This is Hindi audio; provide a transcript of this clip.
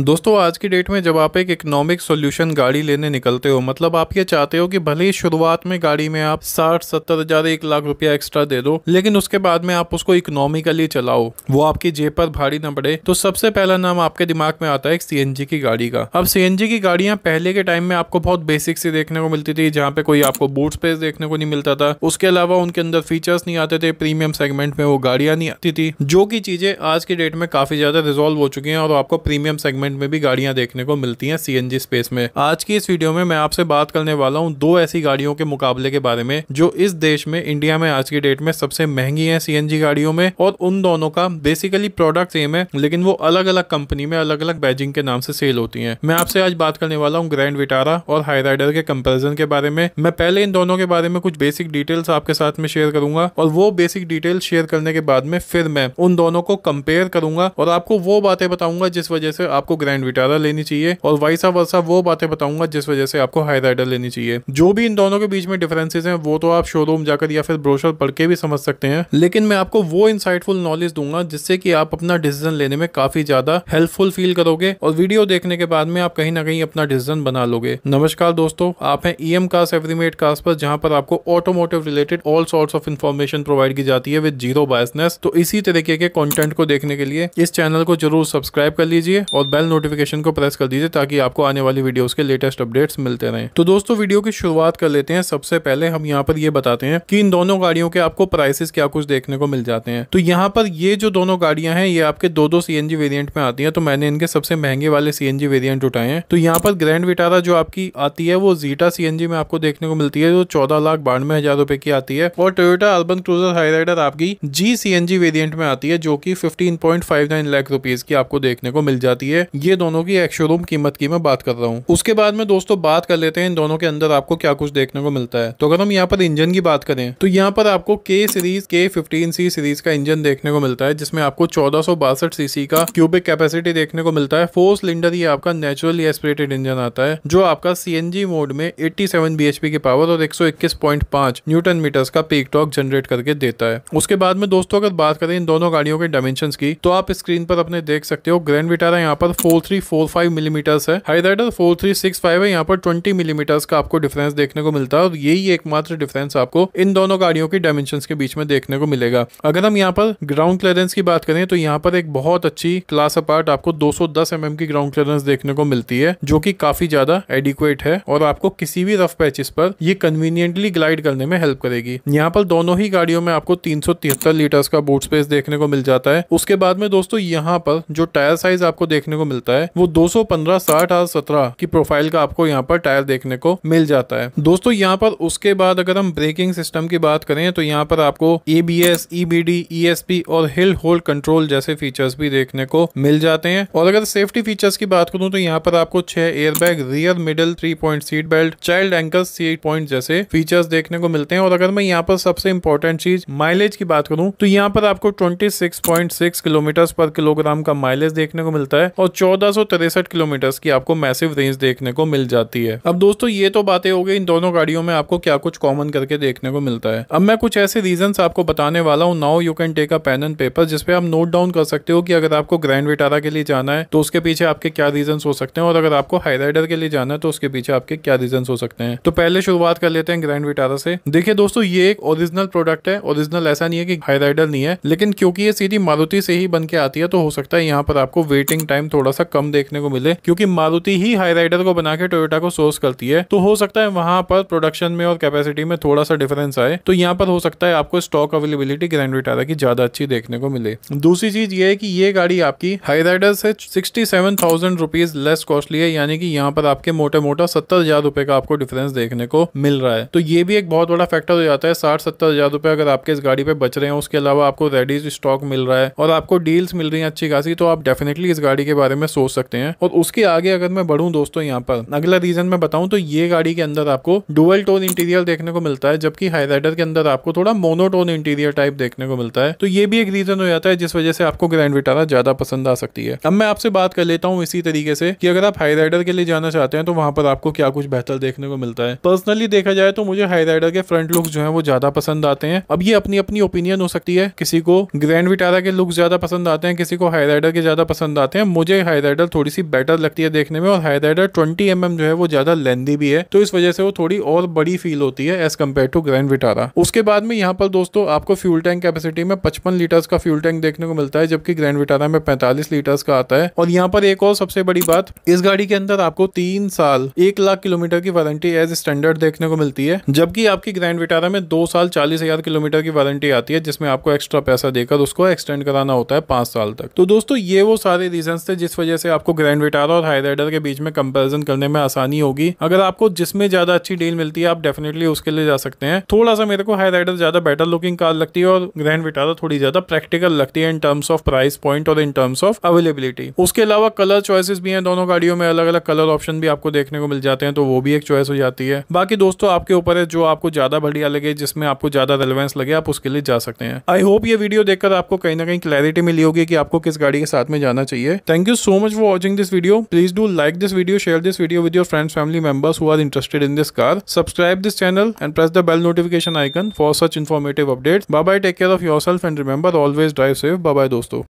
दोस्तों आज की डेट में जब आप एक इकोनॉमिक सॉल्यूशन गाड़ी लेने निकलते हो मतलब आप ये चाहते हो कि भले ही शुरुआत में गाड़ी में आप साठ सत्तर हजार एक लाख रुपया एक्स्ट्रा दे दो लेकिन उसके बाद में आप उसको इकोनॉमिकली चलाओ वो आपकी जेब पर भारी न पड़े तो सबसे पहला नाम आपके दिमाग में आता है सी की गाड़ी का अब सी की गाड़ियां पहले के टाइम में आपको बहुत बेसिक सी देखने को मिलती थी जहाँ पे कोई आपको बूट स्पेस देखने को नहीं मिलता था उसके अलावा उनके अंदर फीचर्स नहीं आते थे प्रीमियम सेगमेंट में वो गाड़ियां नहीं आती थी जो की चीजें आज की डेट में काफी ज्यादा रिजोल्व हो चुकी है और आपको प्रीमियम सेगमेंट सेगमेंट में भी गाड़ियां देखने को मिलती हैं सीएनजी स्पेस में आज की इस वीडियो में मैं आपसे बात करने वाला हूं दो ऐसी गाड़ियों के मुकाबले के बारे में जो इस देश में इंडिया में आज की डेट में सबसे महंगी है सी गाड़ियों में और उन दोनों का बेसिकली प्रोडक्ट सेम है लेकिन वो अलग अलग कंपनी में अलग अलग बैजिंग के नाम से सेल होती है मैं आपसे आज बात करने वाला हूँ ग्रैंड विटारा और हाई राइडर के कम्पेरिजन के बारे में मैं पहले इन दोनों के बारे में कुछ बेसिक डिटेल्स आपके साथ में शेयर करूंगा और वो बेसिक डिटेल शेयर करने के बाद में फिर मैं उन दोनों को कंपेयर करूंगा और आपको वो बातें बताऊंगा जिस वजह से आपको आपको ग्रैंड विटारा लेनी चाहिए और वाइसा वर्सा वो बातें बताऊंगा जिस वजह से आपको हाई राइडर लेनी चाहिए जो भी इन दोनों के बीच में डिफरेंसेस हैं वो तो आप शोरूम जाकर या फिर ब्रोशर पढ़ के भी समझ सकते हैं लेकिन मैं आपको वो इनसाइटफुल नॉलेज दूंगा जिससे कि आप अपना डिसीजन लेने में काफी ज्यादा हेल्पफुल फील करोगे और वीडियो देखने के बाद में आप कहीं ना कहीं अपना डिसीजन बना लोगे नमस्कार दोस्तों आप हैं ई एम कास एवरीमेट कास पर जहाँ पर आपको automotive related all sorts of information provide की जाती है विद जीरो बायसनेस तो इसी तरीके के कॉन्टेंट को देखने के लिए इस चैनल को जरूर सब्सक्राइब कर लीजिए और बेल बेल नोटिफिकेशन को प्रेस कर दीजिए ताकि आपको आने वाली वीडियोस के लेटेस्ट अपडेट्स मिलते रहें तो दोस्तों वीडियो की शुरुआत कर लेते हैं सबसे पहले हम यहाँ पर ये बताते हैं कि इन दोनों गाड़ियों के आपको प्राइसेस क्या कुछ देखने को मिल जाते हैं तो यहाँ पर ये जो दोनों गाड़ियां हैं ये आपके दो दो सीएनजी वेरिएंट में आती हैं तो मैंने इनके सबसे महंगे वाले सीएनजी वेरिएंट उठाए हैं तो यहाँ पर ग्रैंड विटारा जो आपकी आती है वो जीटा सीएनजी में आपको देखने को मिलती है जो चौदह लाख बानवे हजार रुपए की आती है और टोयोटा अर्बन क्रूजर हाईराइडर आपकी जी सीएनजी वेरिएंट में आती है जो कि 15.59 लाख रुपीज की आपको देखने को मिल जाती है ये दोनों की एक्शोरूम कीमत की मैं बात कर रहा हूँ उसके बाद में दोस्तों बात कर लेते हैं इन दोनों के अंदर आपको क्या कुछ देखने को मिलता है तो अगर हम यहाँ पर इंजन की बात करें तो यहाँ पर आपको के सीरीज के फिफ्टीन सी सीरीज का इंजन देखने को मिलता है जिसमें आपको चौदह सीसी का क्यूबिक कैपेसिटी देखने को मिलता है फोर सिलेंडर ये आपका नेचुरली एस्पिरेटेड इंजन आता है जो आपका सी मोड में एट्टी सेवन की पावर और एक न्यूटन मीटर्स का पीक टॉक जनरेट करके देता है उसके बाद में दोस्तों अगर बात करें इन दोनों गाड़ियों के डायमेंशन की तो आप स्क्रीन पर अपने देख सकते हो ग्रैंड विटारा यहाँ पर four three four five millimetres है high four three six five है यहाँ पर ट्वेंटी मिलीमीटर्स का आपको डिफरेंस देखने को मिलता है और यही एकमात्र डिफरेंस आपको इन दोनों गाड़ियों के डायमेंशन के बीच में देखने को मिलेगा अगर हम यहाँ पर ग्राउंड क्लियरेंस की बात करें तो यहाँ पर एक बहुत अच्छी क्लास अपार्ट आपको दो सौ mm की ग्राउंड क्लियरेंस देखने को मिलती है जो की काफी ज्यादा एडिक्वेट है और आपको किसी भी रफ पैचेस पर ये कन्वीनियंटली ग्लाइड करने में हेल्प करेगी यहाँ पर दोनों ही गाड़ियों में आपको तीन लीटर्स का बूट स्पेस देखने को मिल जाता है उसके बाद में दोस्तों यहाँ पर जो टायर साइज आपको देखने को मिलता है वो 215 60 और 17 की प्रोफाइल का आपको यहाँ पर टायर देखने को मिल जाता है दोस्तों यहाँ पर उसके बाद अगर हम ब्रेकिंग सिस्टम की बात करें तो यहाँ पर आपको A B S E B D E S P और हिल होल्ड कंट्रोल जैसे फीचर्स भी देखने को मिल जाते हैं और अगर सेफ्टी फीचर्स की बात करूँ तो यहाँ पर आपको छह airbag rear middle three point seat belt child anchor seat point जैसे फीचर्स देखने को मिलते हैं और अगर मैं यहाँ पर सबसे इम्पोर्टेंट चीज माइलेज की बात करूँ तो यहाँ पर आपको 26.6 किलोमीटर पर किलोग्राम का माइलेज देखने को मिलता है और चौदह किलोमीटर की आपको मैसिव रेंज देखने को मिल जाती है अब दोस्तों ये तो बातें हो गई इन दोनों गाड़ियों में आपको क्या कुछ कॉमन करके देखने को मिलता है अब मैं कुछ ऐसे रीजन आपको बताने वाला हूँ now you can take a pen and paper जिसपे आप नोट डाउन कर सकते हो कि अगर आपको ग्रैंड विटारा के लिए जाना है तो उसके पीछे आपके क्या रीजन हो सकते हैं और अगर आपको हाई राइडर के लिए जाना है तो उसके पीछे आपके क्या रीजन हो सकते हैं तो पहले शुरुआत कर लेते हैं ग्रैंड विटारा से देखिए दोस्तों ये एक ओरिजिनल प्रोडक्ट है ओरिजिनल ऐसा नहीं है कि हाई राइडर नहीं है लेकिन क्योंकि ये सीधी मारुति से ही बन के आती है तो हो सकता है यहाँ पर आपको वेटिंग टाइम थोड़ा थोड़ा सा कम देखने को मिले क्योंकि मारुति ही हाई राइडर को बना के टोयोटा को सोर्स करती है तो हो सकता है वहां पर प्रोडक्शन में और कैपेसिटी में थोड़ा सा डिफरेंस आए तो यहाँ पर हो सकता है आपको स्टॉक अवेलेबिलिटी ग्रैंड विटारा की ज्यादा अच्छी देखने को मिले दूसरी चीज ये है कि ये गाड़ी आपकी हाई राइडर से सिक्सटी सेवन लेस कॉस्टली है यानी कि यहाँ पर आपके मोटे मोटा सत्तर हजार का आपको डिफरेंस देखने को मिल रहा है तो ये भी एक बहुत बड़ा फैक्टर हो जाता है साठ सत्तर हजार रुपए अगर आपके इस गाड़ी पे बच रहे हैं उसके अलावा आपको रेडीज स्टॉक मिल रहा है और आपको डील्स मिल रही है अच्छी खासी तो आप डेफिनेटली इस गाड़ी के बारे बारे में सोच सकते हैं और उसके आगे अगर मैं बढ़ू दोस्तों यहाँ पर अगला रीजन मैं बताऊँ तो ये गाड़ी के अंदर आपको डुअल टोन इंटीरियर देखने को मिलता है जबकि हाईराइडर के अंदर आपको थोड़ा मोनोटोन इंटीरियर टाइप देखने को मिलता है तो ये भी एक रीजन हो जाता है जिस वजह से आपको ग्रैंड विटारा ज्यादा पसंद आ सकती है अब मैं आपसे बात कर लेता हूँ इसी तरीके से कि अगर आप हाई राइडर के लिए जाना चाहते हैं तो वहां पर आपको क्या कुछ बेहतर देखने को मिलता है पर्सनली देखा जाए तो मुझे हाई राइडर के फ्रंट लुक जो है वो ज्यादा पसंद आते हैं अब ये अपनी अपनी ओपिनियन हो सकती है किसी को ग्रैंड विटारा के लुक ज्यादा पसंद आते हैं किसी को हाई राइडर के ज्यादा पसंद आते हैं मुझे हाईलाइटर थोड़ी सी बेटर लगती है देखने में और हाईलाइटर ट्वेंटी एम जो है वो ज़्यादा लेंदी भी है तो इस वजह से वो थोड़ी और बड़ी फील होती है as compare to Grand Vitara उसके बाद में यहाँ पर दोस्तों आपको फ्यूल टैंक कैपेसिटी में पचपन लीटर्स का फ्यूल टैंक देखने को मिलता है जबकि ग्रैंड विटारा में पैंतालीस लीटर्स का आता है और यहाँ पर एक और सबसे बड़ी बात इस गाड़ी के अंदर आपको तीन साल एक लाख किलोमीटर की वारंटी एज स्टैंडर्ड देखने को मिलती है जबकि आपकी ग्रैंड विटारा में दो साल चालीस हजार किलोमीटर की वारंटी आती है जिसमें आपको एक्स्ट्रा पैसा देकर उसको एक्सटेंड कराना होता है पांच साल तक तो दोस्तों ये वो सारे रीजन थे जिस इस वजह से आपको ग्रैंड विटारा और हाई राइडर के बीच में कंपेरिजन करने में आसानी होगी अगर आपको जिसमें ज्यादा अच्छी डील मिलती है आप डेफिनेटली उसके लिए जा सकते हैं थोड़ा सा मेरे को हाई राइडर ज्यादा बेटर लुकिंग कार लगती है और ग्रैंड विटारा थोड़ी ज्यादा प्रैक्टिकल लगती है in terms of price point और इन टर्म्स ऑफ अवेलेबिलिटी उसके अलावा कलर चॉइसिस भी हैं दोनों गाड़ियों में अलग अलग कलर ऑप्शन भी आपको देखने को मिल जाते हैं तो वो भी एक चॉइस हो जाती है बाकी दोस्तों आपके ऊपर है जो आपको ज्यादा बढ़िया लगे जिसमें आपको ज्यादा रेलिवेंस लगे आप उसके लिए जा सकते हैं आई होप ये वीडियो देखकर आपको कहीं ना कहीं क्लैरिटी मिली होगी कि आपको किस गाड़ी के साथ में जाना चाहिए thank you so much for watching this video. Please do like this video, share this video with your friends, family members who are interested in this car. Subscribe this channel and press the bell notification icon for such informative updates. Bye bye, take care of yourself and remember always drive safe. Bye bye, dosto.